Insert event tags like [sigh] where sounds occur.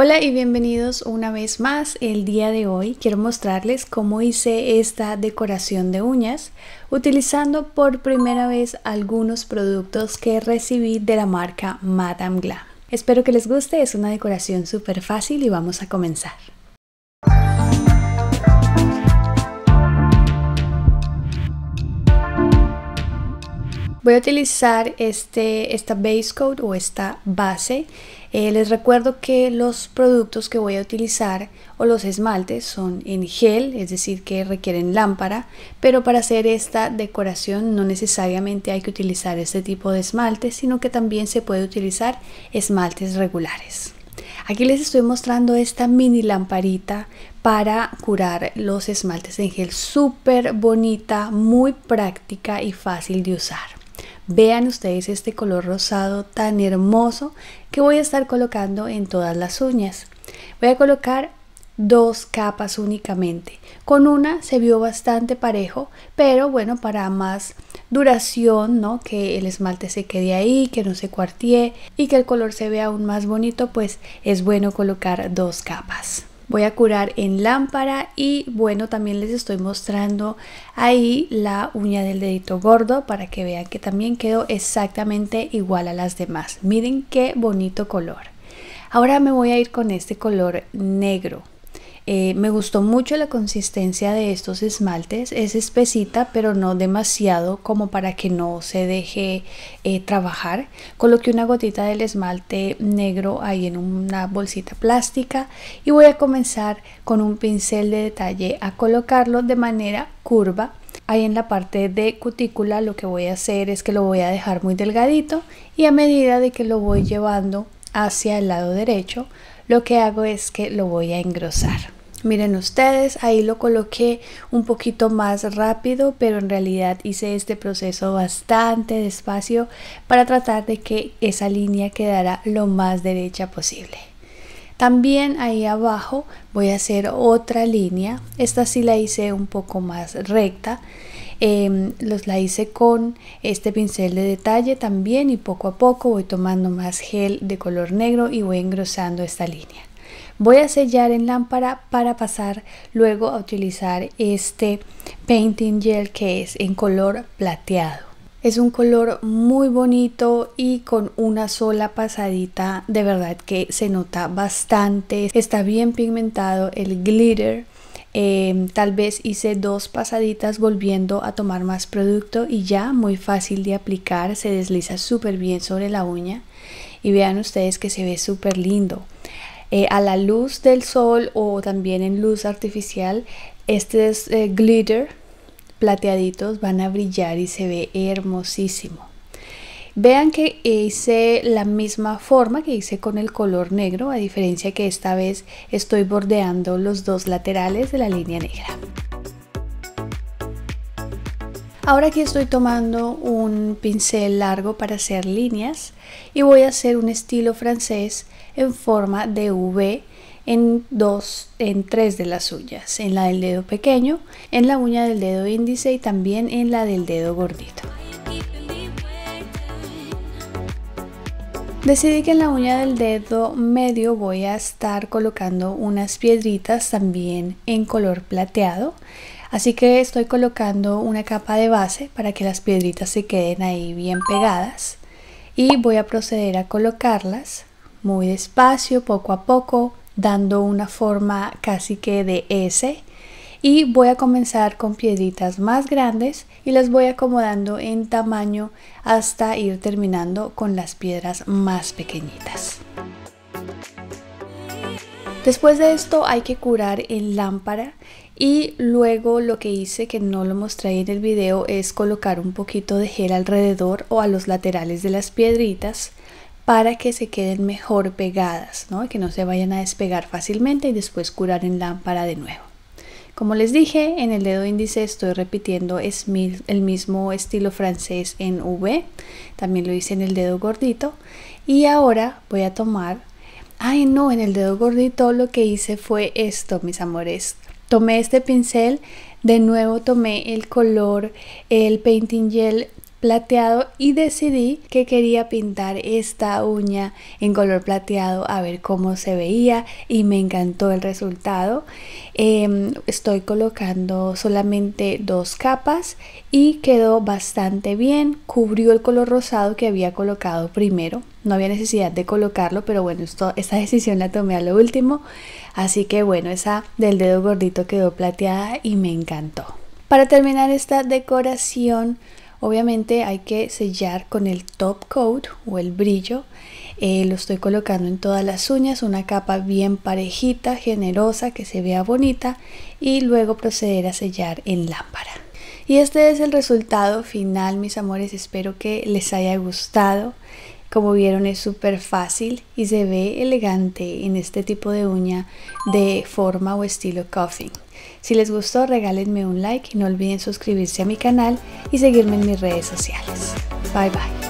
Hola y bienvenidos una vez más. El día de hoy quiero mostrarles cómo hice esta decoración de uñas utilizando por primera vez algunos productos que recibí de la marca Madame Glam. Espero que les guste, es una decoración súper fácil y vamos a comenzar. Voy a utilizar este, esta base coat o esta base. Eh, les recuerdo que los productos que voy a utilizar o los esmaltes son en gel, es decir que requieren lámpara, pero para hacer esta decoración no necesariamente hay que utilizar este tipo de esmaltes, sino que también se puede utilizar esmaltes regulares. Aquí les estoy mostrando esta mini lamparita para curar los esmaltes en gel, súper bonita, muy práctica y fácil de usar. Vean ustedes este color rosado tan hermoso que voy a estar colocando en todas las uñas. Voy a colocar dos capas únicamente. Con una se vio bastante parejo, pero bueno, para más duración, ¿no? Que el esmalte se quede ahí, que no se cuartee y que el color se vea aún más bonito, pues es bueno colocar dos capas voy a curar en lámpara y bueno también les estoy mostrando ahí la uña del dedito gordo para que vean que también quedó exactamente igual a las demás miren qué bonito color ahora me voy a ir con este color negro eh, me gustó mucho la consistencia de estos esmaltes. Es espesita, pero no demasiado como para que no se deje eh, trabajar. Coloqué una gotita del esmalte negro ahí en una bolsita plástica y voy a comenzar con un pincel de detalle a colocarlo de manera curva ahí en la parte de cutícula lo que voy a hacer es que lo voy a dejar muy delgadito y a medida de que lo voy llevando hacia el lado derecho lo que hago es que lo voy a engrosar. Miren ustedes, ahí lo coloqué un poquito más rápido, pero en realidad hice este proceso bastante despacio para tratar de que esa línea quedara lo más derecha posible. También ahí abajo voy a hacer otra línea, esta sí la hice un poco más recta, em, la hice con este pincel de detalle también y poco a poco voy tomando más gel de color negro y voy engrosando esta línea. Voy a sellar en lámpara para pasar luego a utilizar este painting gel que es en color plateado. Es un color muy bonito y con una sola pasadita de verdad que se nota bastante. Está bien pigmentado el glitter. Em, tal vez hice dos pasaditas volviendo a tomar más producto y ya muy fácil de aplicar. Se desliza súper bien sobre la uña y vean ustedes que se ve súper lindo. Eh, a la luz del sol o también en luz artificial, estos eh, glitter plateaditos van a brillar y se ve hermosísimo. Vean que hice la misma forma que hice con el color negro, a diferencia que esta vez estoy bordeando los dos laterales de la línea negra. Ahora aquí estoy tomando un pincel largo para hacer líneas y voy a hacer un estilo francés en forma de V en dos, en tres de las uñas en la del dedo pequeño, en la uña del dedo índice y también en la del dedo gordito. Decidí que en la uña del dedo medio voy a estar colocando unas piedritas también en color plateado Así que estoy colocando una capa de base para que las piedritas se queden ahí bien pegadas. Y voy a proceder a colocarlas muy despacio, poco a poco, dando una forma casi que de S. Y voy a comenzar con piedritas más grandes y las voy acomodando en tamaño hasta ir terminando con las piedras más pequeñitas. Después de esto hay que curar en lámpara y luego lo que hice que no lo mostré en el video es colocar un poquito de gel alrededor o a los laterales de las piedritas para que se queden mejor pegadas, ¿no? que no se vayan a despegar fácilmente y después curar en lámpara de nuevo. Como les dije, en el dedo índice estoy repitiendo es el mismo estilo francés en V, también lo hice en el dedo gordito y ahora voy a tomar ay no, en el dedo gordito lo que hice fue esto, mis amores. Tomé este pincel, de nuevo tomé el color, el painting gel plateado y decidí que quería pintar esta uña en color plateado a ver cómo se veía y me encantó el resultado em, estoy colocando solamente dos capas y quedó bastante bien cubrió el color rosado que había colocado primero no había necesidad de colocarlo pero bueno esta [laughs] decisión la tomé a lo último así que bueno esa del dedo gordito quedó plateada y me encantó para terminar esta decoración Obviamente hay que sellar con el top coat o el brillo. Eh, lo estoy colocando en todas las uñas, una capa bien parejita, generosa, que se vea bonita y luego proceder a sellar en lámpara. Y este es el resultado final, mis amores. Espero que les haya gustado. Como vieron es súper fácil y se ve elegante en este tipo de uña de forma o estilo coffin. Si les gustó, regálenme un like y no olviden suscribirse a mi canal y seguirme en mis redes sociales. Bye bye.